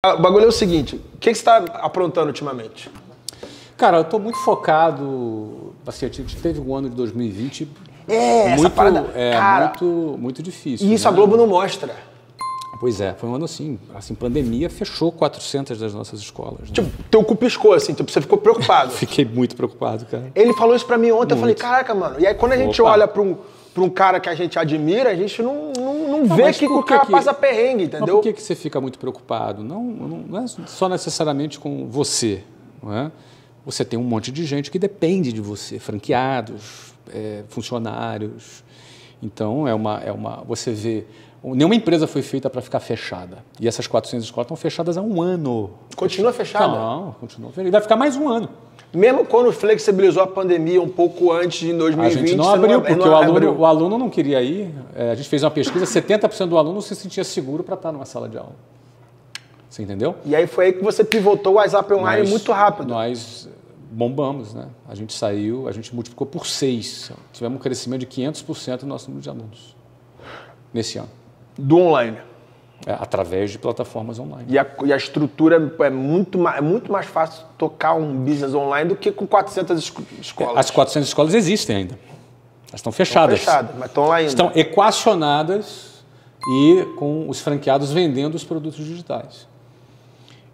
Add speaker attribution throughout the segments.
Speaker 1: Ah, o bagulho é o seguinte, o que, você está aprontando ultimamente?
Speaker 2: Cara, eu estou muito focado. Assim, a gente teve um ano de 2020. É, muito, essa parada, é cara, muito, muito difícil. E isso né? a Globo não mostra. Pois é, foi um ano assim, assim, pandemia fechou 400 das nossas escolas. Né? Tipo, teu cu piscou, assim, tipo, você ficou preocupado. Fiquei muito preocupado, cara.
Speaker 1: Ele falou isso pra mim ontem, muito. eu falei, caraca, mano. E aí quando a gente Opa. olha pra um, pra um cara que a gente admira, a gente não não, não vê que o cara que, passa perrengue, entendeu?
Speaker 2: por que, que você fica muito preocupado? Não, não, não é só necessariamente com você, não é? Você tem um monte de gente que depende de você, franqueados, é, funcionários. Então, é uma, é uma, você vê Nenhuma empresa foi feita para ficar fechada. E essas 400 escolas estão fechadas há um ano. Continua fechada? Não, continua fechada. Vai ficar mais um ano. Mesmo quando flexibilizou
Speaker 1: a pandemia um pouco antes de 2020... A gente não abriu, não, é- porque não o, é aluno, abriu.
Speaker 2: o aluno não queria ir. É, a gente fez uma pesquisa, 70% do aluno se sentia seguro para estar tá numa sala de aula. Você
Speaker 1: entendeu? E aí foi aí que você pivotou o WhatsApp online nós, muito
Speaker 2: rápido. Nós bombamos, né? A gente saiu, a gente multiplicou por seis. Tivemos um crescimento de 500% no nosso número de alunos nesse ano. Do online? É, através de plataformas online. E a, e a
Speaker 1: estrutura é muito, mais, é muito mais fácil tocar um business online do que com 400
Speaker 2: escolas. É, as 400 escolas existem ainda. Elas estão fechadas. Estão fechadas, mas estão lá ainda. Estão equacionadas e com os franqueados vendendo os produtos digitais.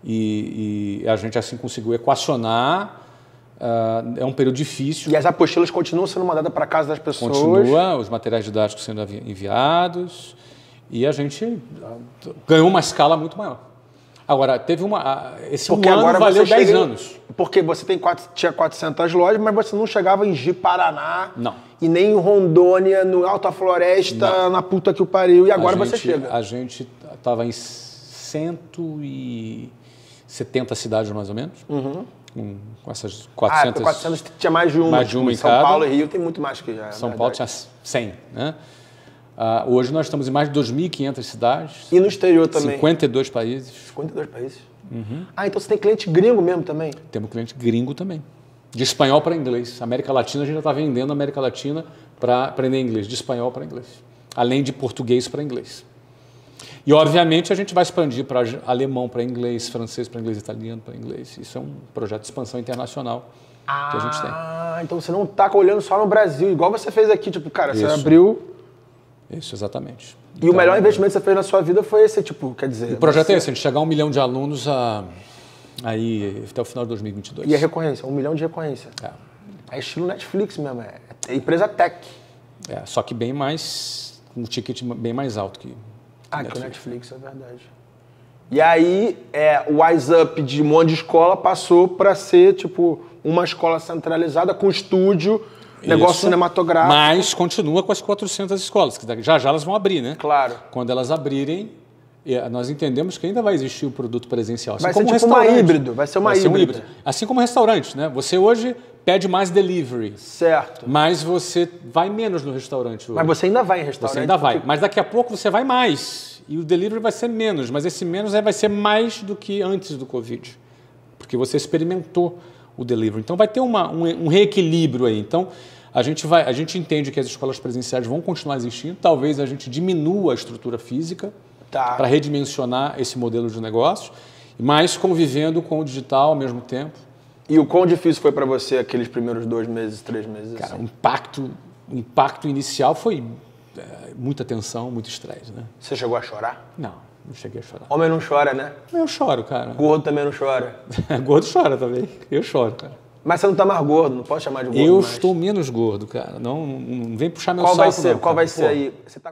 Speaker 2: E, e a gente assim conseguiu equacionar. Uh, é um período difícil. E as apostilas continuam sendo mandadas para casa das pessoas? Continua, os materiais didáticos sendo enviados. E a gente ah, ganhou uma escala muito maior. Agora, teve uma. Ah, esse porque um ano agora valeu 10 em, anos.
Speaker 1: Porque você tem quatro, tinha 400 lojas, mas você não chegava em Ji Paraná. Não. E nem em Rondônia, no Alta Floresta, não. na puta que o pariu. E agora gente, você chega. A
Speaker 2: gente estava em 170 cidades, mais ou menos. Uhum. Com, com essas 400. Ah, 400 é, tinha mais de uma. Mais de uma em São cada. Paulo e Rio
Speaker 1: tem muito mais que já. É São
Speaker 2: Paulo tinha 100, né? Uh, hoje nós estamos em mais de 2.500 cidades. E no exterior também? 52 países.
Speaker 1: 52 países.
Speaker 2: Uhum. Ah, então você tem cliente gringo mesmo também? Temos cliente gringo também. De espanhol para inglês. América Latina, a gente já está vendendo América Latina para aprender inglês. De espanhol para inglês. Além de português para inglês. E, obviamente, a gente vai expandir para alemão, para inglês, francês, para inglês, italiano, para inglês. Isso é um projeto de expansão internacional ah, que a gente tem.
Speaker 1: Ah, então você não está olhando só no Brasil, igual você fez aqui. Tipo, cara, Isso. você abriu
Speaker 2: isso, exatamente.
Speaker 1: E então, o melhor investimento que você fez na sua vida foi esse, tipo, quer dizer... O projeto é você... é esse,
Speaker 2: a gente chegar a um milhão de alunos a, aí, até o final de 2022. E a é
Speaker 1: recorrência, um milhão de recorrência. É. É estilo Netflix mesmo, é,
Speaker 2: é empresa tech. É, só que bem mais, um ticket bem mais alto que Ah, Netflix. que o Netflix, é verdade. E aí,
Speaker 1: é, o Wise Up de um monte de escola passou para ser, tipo, uma escola centralizada
Speaker 2: com estúdio negócio cinematográfico. Mas continua com as 400 escolas, que já já elas vão abrir, né? Claro. Quando elas abrirem, eh, nós entendemos que ainda vai existir o produto presencial. Assim vai como ser tipo uma híbrido, vai ser uma vai híbrido. Ser um híbrido. Assim como restaurante, né? Você hoje pede mais delivery. Certo. Mas você vai menos no restaurante hoje. Mas você ainda vai em restaurante. Você ainda vai. Porque... Mas daqui a pouco você vai mais. E o delivery vai ser menos. Mas esse menos é, vai ser mais do que antes do Covid. Porque você experimentou o delivery. Então vai ter uma, um, um reequilíbrio aí. Então a gente, vai, a gente entende que as escolas presenciais vão continuar existindo, talvez a gente diminua a estrutura física tá. para redimensionar esse modelo de negócios, mas convivendo com o digital ao mesmo tempo.
Speaker 1: E o quão difícil foi para você aqueles primeiros dois meses, três meses? Assim? Cara,
Speaker 2: o impacto, o impacto inicial foi é, muita tensão, muito estresse, né? Você chegou a chorar? Não, não cheguei a chorar. Homem
Speaker 1: não chora, né?
Speaker 2: Eu choro, cara. Gordo
Speaker 1: também não chora.
Speaker 2: Gordo chora também. Eu choro, cara.
Speaker 1: Mas você não tá mais gordo, não pode chamar de gordo. Eu mais.
Speaker 2: estou menos gordo, cara. Não, não vem puxar meu Qual saco. Vai ser? Não, Qual vai ser aí?
Speaker 1: Você tá